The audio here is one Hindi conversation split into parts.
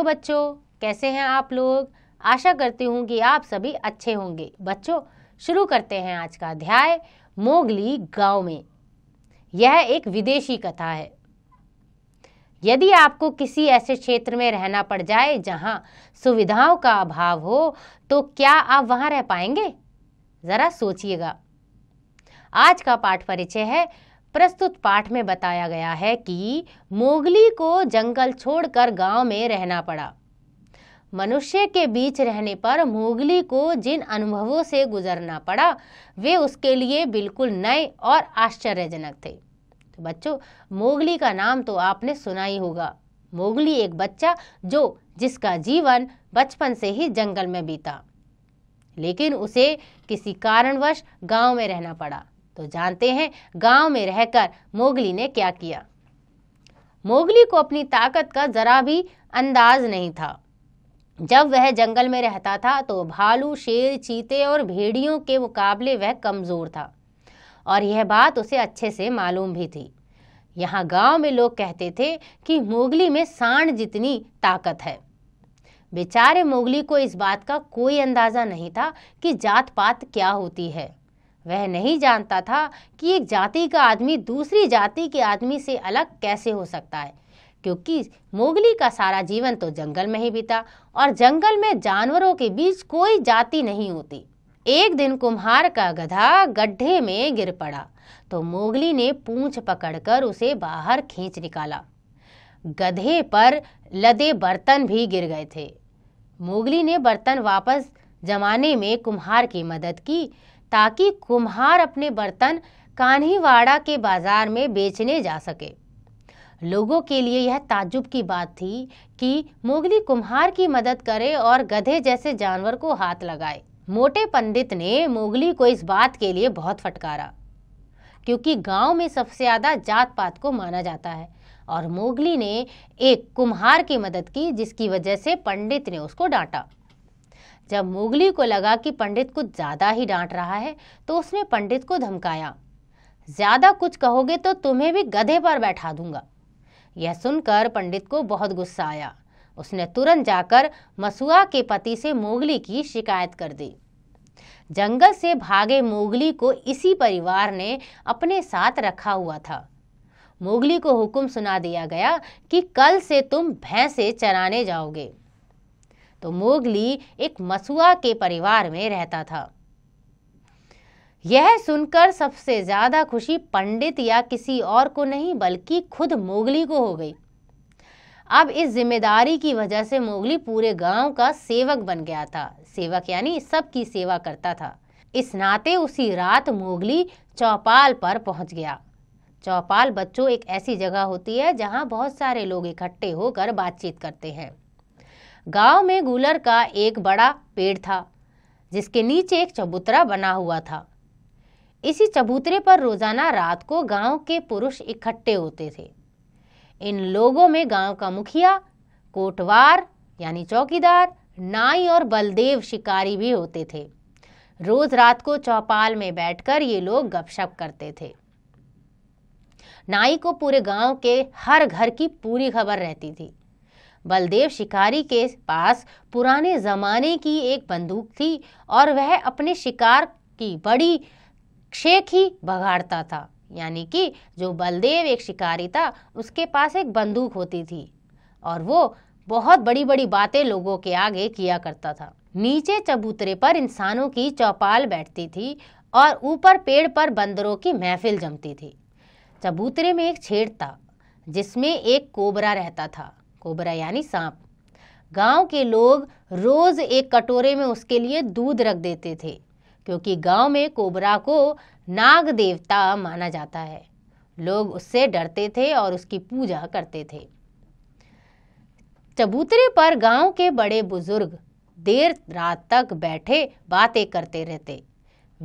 हेलो बच्चों कैसे हैं आप लोग आशा करती हूँ कि आप सभी अच्छे होंगे बच्चों शुरू करते हैं आज का अध्याय मोगली गांव में यह एक विदेशी कथा है यदि आपको किसी ऐसे क्षेत्र में रहना पड़ जाए जहां सुविधाओं का अभाव हो तो क्या आप वहां रह पाएंगे ज़रा सोचिएगा आज का पाठ परिचय है प्रस्तुत पाठ में बताया गया है कि मोगली को जंगल छोड़कर गांव में रहना पड़ा मनुष्य के बीच रहने पर मोगली को जिन अनुभवों से गुजरना पड़ा वे उसके लिए बिल्कुल नए और आश्चर्यजनक थे तो बच्चों मोगली का नाम तो आपने सुना ही होगा मोगली एक बच्चा जो जिसका जीवन बचपन से ही जंगल में बीता लेकिन उसे किसी कारणवश गांव में रहना पड़ा तो जानते हैं गांव में रहकर मोगली ने क्या किया मोगली को अपनी ताकत का जरा भी अंदाज नहीं था जब वह जंगल में रहता था तो भालू शेर चीते और भेड़ियों के मुकाबले वह कमज़ोर था और यह बात उसे अच्छे से मालूम भी थी यहाँ गांव में लोग कहते थे कि मोगली में सांड जितनी ताकत है बेचारे मोगली को इस बात का कोई अंदाज़ा नहीं था कि जात पात क्या होती है वह नहीं जानता था कि एक जाति का आदमी दूसरी जाति के आदमी से अलग कैसे हो सकता है क्योंकि मोगली का सारा जीवन तो जंगल में ही बीता और जंगल में जानवरों के बीच कोई जाति नहीं होती एक दिन कुम्हार का गधा गड्ढे में गिर पड़ा तो मोगली ने पूंछ पकड़कर उसे बाहर खींच निकाला गधे पर लदे बर्तन भी गिर गए थे मोगली ने बर्तन वापस जमाने में कुम्हार की मदद की ताकि कुम्हार अपने बर्तन कान्हीवाड़ा के बाजार में बेचने जा सके लोगों के लिए यह ताजुब की बात थी कि मोगली कुम्हार की मदद करे और गधे जैसे जानवर को हाथ लगाए मोटे पंडित ने मोगली को इस बात के लिए बहुत फटकारा क्योंकि गांव में सबसे ज़्यादा जात पात को माना जाता है और मोगली ने एक कुम्हार की मदद की जिसकी वजह से पंडित ने उसको डांटा जब मोगली को लगा कि पंडित कुछ ज़्यादा ही डांट रहा है तो उसने पंडित को धमकाया ज़्यादा कुछ कहोगे तो तुम्हें भी गधे पर बैठा दूंगा यह सुनकर पंडित को बहुत गुस्सा आया उसने तुरंत जाकर मसुआ के पति से मोगली की शिकायत कर दी जंगल से भागे मोगली को इसी परिवार ने अपने साथ रखा हुआ था मोगली को हुक्म सुना दिया गया कि कल से तुम भैंसे चराने जाओगे तो मोगली एक मसुआ के परिवार में रहता था यह सुनकर सबसे ज्यादा खुशी पंडित या किसी और को नहीं बल्कि खुद मोगली को हो गई अब इस जिम्मेदारी की वजह से मोगली पूरे गांव का सेवक बन गया था सेवक यानी सबकी सेवा करता था इस नाते उसी रात मोगली चौपाल पर पहुंच गया चौपाल बच्चों एक ऐसी जगह होती है जहां बहुत सारे लोग इकट्ठे होकर बातचीत करते हैं गांव में गुलर का एक बड़ा पेड़ था जिसके नीचे एक चबूतरा बना हुआ था इसी चबूतरे पर रोजाना रात को गांव के पुरुष इकट्ठे होते थे इन लोगों में गांव का मुखिया कोटवार यानी चौकीदार नाई और बलदेव शिकारी भी होते थे रोज रात को चौपाल में बैठकर ये लोग गपशप करते थे नाई को पूरे गांव के हर घर की पूरी खबर रहती थी बलदेव शिकारी के पास पुराने ज़माने की एक बंदूक थी और वह अपने शिकार की बड़ी शेख ही बघाड़ता था यानी कि जो बलदेव एक शिकारी था उसके पास एक बंदूक होती थी और वो बहुत बड़ी बड़ी बातें लोगों के आगे किया करता था नीचे चबूतरे पर इंसानों की चौपाल बैठती थी और ऊपर पेड़ पर बंदरों की महफिल जमती थी चबूतरे में एक छेड़ था जिसमें एक कोबरा रहता था कोबरा यानी सांप गांव के लोग रोज एक कटोरे में उसके लिए दूध रख देते थे क्योंकि गांव में कोबरा को नाग देवता माना जाता है लोग उससे डरते थे और उसकी पूजा करते थे चबूतरे पर गांव के बड़े बुजुर्ग देर रात तक बैठे बातें करते रहते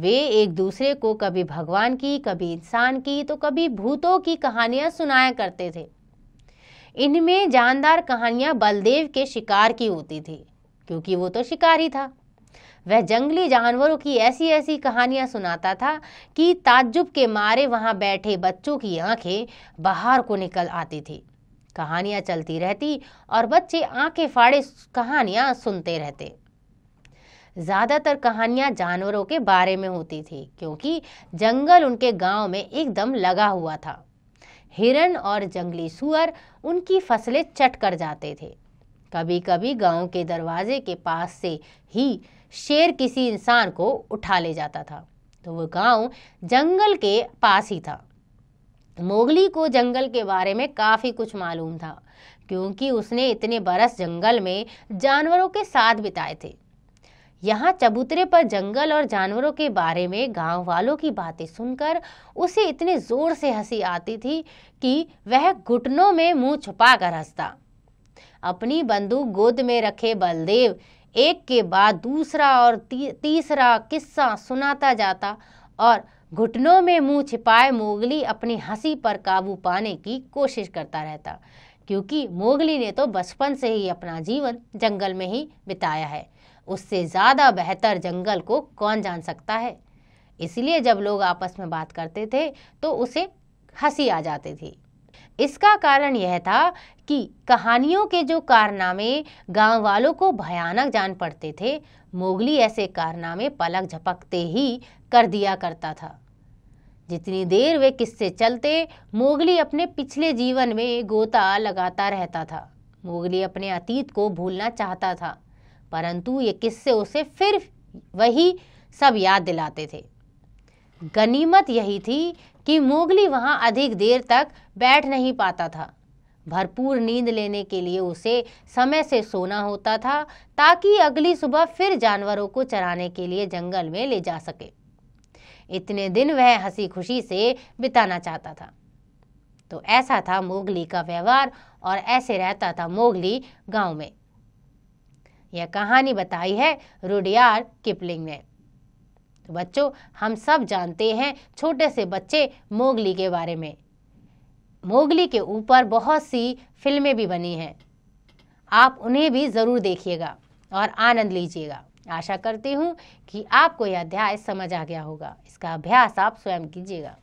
वे एक दूसरे को कभी भगवान की कभी इंसान की तो कभी भूतों की कहानियां सुनाया करते थे इनमें जानदार कहानियां बलदेव के शिकार की होती थी क्योंकि वो तो शिकारी था वह जंगली जानवरों की ऐसी ऐसी कहानियां सुनाता था कि ताज्जुब के मारे वहां बैठे बच्चों की आंखें बाहर को निकल आती थी कहानियां चलती रहती और बच्चे आंखें फाड़े कहानियां सुनते रहते ज़्यादातर कहानियां जानवरों के बारे में होती थी क्योंकि जंगल उनके गांव में एकदम लगा हुआ था हिरण और जंगली सुअर उनकी फसलें चट कर जाते थे कभी कभी गांव के दरवाजे के पास से ही शेर किसी इंसान को उठा ले जाता था तो वो गांव जंगल के पास ही था मोगली को जंगल के बारे में काफ़ी कुछ मालूम था क्योंकि उसने इतने बरस जंगल में जानवरों के साथ बिताए थे यहाँ चबूतरे पर जंगल और जानवरों के बारे में गांव वालों की बातें सुनकर उसे इतने जोर से हंसी आती थी कि वह घुटनों में मुंह छुपा कर हंसता अपनी बंदूक गोद में रखे बलदेव एक के बाद दूसरा और ती, तीसरा किस्सा सुनाता जाता और घुटनों में मुंह छिपाए मोगली अपनी हंसी पर काबू पाने की कोशिश करता रहता क्योंकि मोगली ने तो बचपन से ही अपना जीवन जंगल में ही बिताया है उससे ज़्यादा बेहतर जंगल को कौन जान सकता है इसलिए जब लोग आपस में बात करते थे तो उसे हंसी आ जाती थी इसका कारण यह था कि कहानियों के जो कारनामे गांव वालों को भयानक जान पड़ते थे मोगली ऐसे कारनामे पलक झपकते ही कर दिया करता था जितनी देर वे किस्से चलते मोगली अपने पिछले जीवन में गोता लगाता रहता था मोगली अपने अतीत को भूलना चाहता था परंतु ये किस्से उसे फिर वही सब याद दिलाते थे गनीमत यही थी कि मोगली वहाँ अधिक देर तक बैठ नहीं पाता था भरपूर नींद लेने के लिए उसे समय से सोना होता था ताकि अगली सुबह फिर जानवरों को चराने के लिए जंगल में ले जा सके इतने दिन वह हंसी खुशी से बिताना चाहता था तो ऐसा था मोगली का व्यवहार और ऐसे रहता था मोगली गांव में यह कहानी बताई है रुडियार किपलिंग ने तो बच्चों हम सब जानते हैं छोटे से बच्चे मोगली के बारे में मोगली के ऊपर बहुत सी फिल्में भी बनी हैं आप उन्हें भी ज़रूर देखिएगा और आनंद लीजिएगा आशा करती हूँ कि आपको यह अध्याय समझ आ गया होगा इसका अभ्यास आप स्वयं कीजिएगा